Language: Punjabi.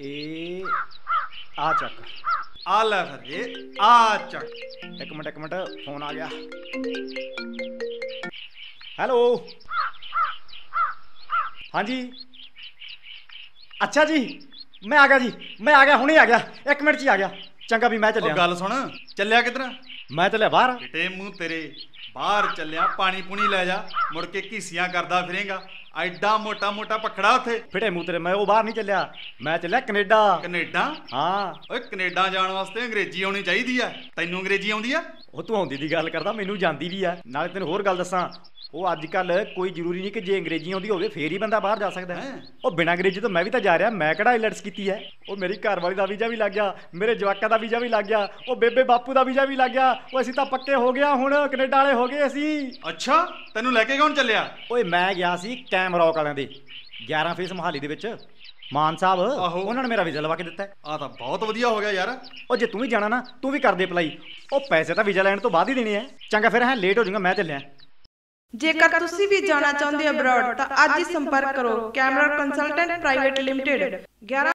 ਏ ਆ ਚੱਕ ਆ ਲੈ ਜੀ ਆ ਚੱਕ ਇੱਕ ਮਿੰਟ ਇੱਕ ਮਿੰਟ ਫੋਨ ਆ ਗਿਆ ਹੈਲੋ ਹਾਂਜੀ ਅੱਛਾ ਜੀ ਮੈਂ ਆ ਗਿਆ ਜੀ ਮੈਂ ਆ ਗਿਆ ਹੁਣੇ ਆ ਗਿਆ ਇੱਕ ਮਿੰਟ 'ਚ ਹੀ ਆ ਗਿਆ ਚੰਗਾ ਵੀ ਮੈਂ ਚੱਲਿਆ ਉਹ ਗੱਲ ਸੁਣ ਚੱਲਿਆ ਕਿਧਰ ਮੈਂ ਚੱਲਿਆ ਬਾਹਰ ਬਿਟੇ ਮੂੰਹ ਤੇਰੇ ਬਾਹਰ ਚੱਲਿਆ ਪਾਣੀ ਪੁਣੀ ਲੈ ਜਾ ਮੁੜ ਕੇ ਘੀਸੀਆਂ ਕਰਦਾ ਫਿਰੇਗਾ ਐਡਾ ਮੋਟਾ ਮੋਟਾ ਪਖੜਾ ਉਥੇ ਫਿਟੇ ਮੂਤਰੇ ਮੈਂ ਉਹ ਬਾਹਰ ਨਹੀਂ ਚੱਲਿਆ ਮੈਂ ਚੱਲਿਆ ਕੈਨੇਡਾ ਕੈਨੇਡਾ ਹਾਂ ਓਏ ਕੈਨੇਡਾ ਜਾਣ ਵਾਸਤੇ ਅੰਗਰੇਜ਼ੀ ਆਉਣੀ ਚਾਹੀਦੀ ਆ ਤੈਨੂੰ ਅੰਗਰੇਜ਼ੀ ਆਉਂਦੀ ਆ ਉਹ ਤੂੰ ਆਉਂਦੀ ਦੀ ਗੱਲ ਕਰਦਾ ਮੈਨੂੰ ਜਾਂਦੀ ਵੀ ਆ ਨਾਲੇ ਤੈਨੂੰ ਹੋਰ ਗੱਲ ਦੱਸਾਂ ਉਹ ਅੱਜ ਕੱਲ ਕੋਈ ਜ਼ਰੂਰੀ ਨਹੀਂ ਕਿ ਜੇ ਅੰਗਰੇਜ਼ੀ ਆਉਂਦੀ ਹੋਵੇ ਫੇਰ ਹੀ ਬੰਦਾ ਬਾਹਰ ਜਾ ਸਕਦਾ ਹੈ ਉਹ ਬਿਨਾਂ ਅੰਗਰੇਜ਼ੀ ਤੋਂ ਮੈਂ ਵੀ ਤਾਂ ਜਾ ਰਿਹਾ ਮੈਂ ਕਿਹੜਾ ਆਈਲੈਟਸ ਕੀਤੀ ਹੈ ਉਹ ਮੇਰੀ ਘਰ ਵਾਲੀ ਦਾ ਵੀਜ਼ਾ ਵੀ ਲੱਗ ਗਿਆ ਮੇਰੇ ਜਵਾਕਾਂ ਦਾ ਵੀਜ਼ਾ ਵੀ ਲੱਗ ਗਿਆ ਉਹ ਬੇਬੇ ਬਾਪੂ ਦਾ ਵੀਜ਼ਾ ਵੀ ਲੱਗ ਗਿਆ ਉਹ ਅਸੀਂ ਤਾਂ ਪੱਕੇ ਹੋ ਗਿਆ ਹੁਣ ਕੈਨੇਡਾ ਵਾਲੇ ਹੋ ਗਏ ਅਸੀਂ ਅੱਛਾ ਤੈਨੂੰ ਲੈ ਕੇ ਕੌਣ ਚੱਲਿਆ ਓਏ ਮੈਂ ਗਿਆ ਸੀ ਕੈਮਰੌਕ ਵਾਲਿਆਂ ਦੇ 11 ਫੇਸ ਮਹਾਲੀ ਦੇ ਵਿੱਚ ਮਾਨ ਸਾਹਿਬ ਉਹਨਾਂ ਨੇ ਮੇਰਾ ਵੀਜ਼ਾ ਲਵਾ ਕੇ ਦਿੱਤਾ ਆ ਤਾਂ ਬਹੁਤ ਵਧੀਆ ਹੋ ਗਿਆ ਯਾਰ ਉਹ ਜੇ ਤੂੰ ਵੀ ਜਾਣਾ ਨਾ ਤੂੰ ਵੀ ਕਰ ਦੇ ਅਪਲਾਈ ਉਹ ਪੈਸੇ ਤਾਂ ਵੀਜ਼ਾ ਲੈਣ ਤੋਂ ਬਾਅਦ ਹੀ ਦੇਣੇ ਆ ਚੰਗਾ ਫਿਰ ਹੈ ਲੇਟ ਹੋ ਜਾਊਗਾ ਮੈਂ ਚੱਲਿਆ ਜੇਕਰ ਤੁਸੀਂ ਵੀ ਜਾਣਾ ਚਾਹੁੰਦੇ ਹੋ ਅਬਰਾਡ ਤਾਂ ਅੱਜ ਹੀ ਸੰਪਰਕ ਕਰੋ ਕੈਮਰਾ ਕੰਸਲਟੈਂਟ ਪ੍ਰਾਈਵੇਟ ਲਿਮਟਿਡ 11